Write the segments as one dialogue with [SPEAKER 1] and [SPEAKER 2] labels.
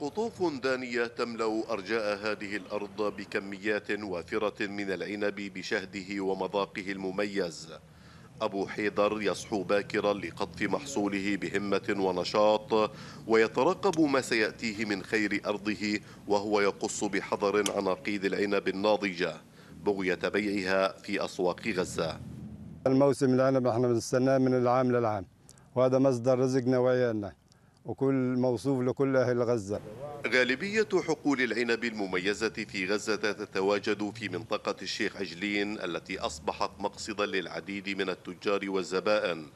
[SPEAKER 1] قطوف دانية تملأ أرجاء هذه الأرض بكميات وافرة من العنب بشهده ومذاقه المميز أبو حيدر يصحو باكرا لقطف محصوله بهمة ونشاط ويترقب ما سيأتيه من خير أرضه وهو يقص بحذر عناقيد العنب الناضجة بغية بيعها في أسواق غزة الموسم العنب احنا بنستناه من العام للعام وهذا مصدر رزقنا وعيالنا وكل موصوف لكل أهل غزة غالبية حقول العنب المميزة في غزة تتواجد في منطقة الشيخ عجلين التي أصبحت مقصدا للعديد من التجار والزبائن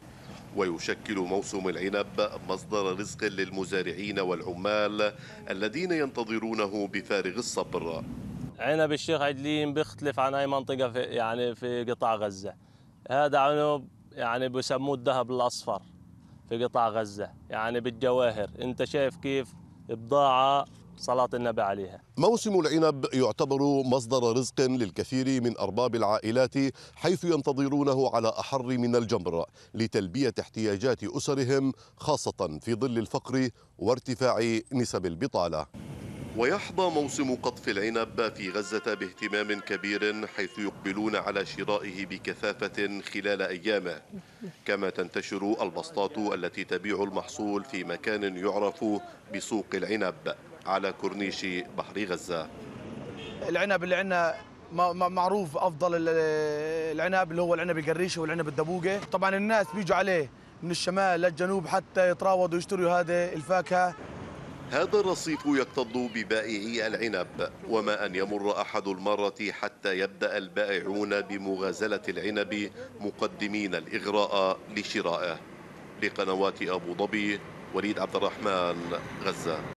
[SPEAKER 1] ويشكل موسم العنب مصدر رزق للمزارعين والعمال الذين ينتظرونه بفارغ الصبر
[SPEAKER 2] عنب الشيخ عجلين بيختلف عن أي منطقة في يعني في قطاع غزة هذا عنب يعني بسموه الذهب الأصفر في قطاع غزة يعني بالجواهر أنت شايف كيف بضاعة صلاة النبي عليها
[SPEAKER 1] موسم العنب يعتبر مصدر رزق للكثير من أرباب العائلات حيث ينتظرونه على أحر من الجمر لتلبية احتياجات أسرهم خاصة في ظل الفقر وارتفاع نسب البطالة ويحظى موسم قطف العنب في غزة باهتمام كبير حيث يقبلون على شرائه بكثافة خلال أيامه كما تنتشر البسطات التي تبيع المحصول في مكان يعرف بسوق العنب على كورنيش بحر غزة
[SPEAKER 2] العنب اللي عندنا معروف أفضل العنب اللي هو العنب القريشي والعنب الدبوقة طبعا الناس بيجوا عليه من الشمال للجنوب حتى يتراوضوا ويشتروا هذه الفاكهة هذا الرصيف
[SPEAKER 1] يكتظ ببائعي العنب وما أن يمر أحد المرة حتى يبدأ البائعون بمغازلة العنب مقدمين الإغراء لشرائه لقنوات أبو ظبي وليد عبد الرحمن غزة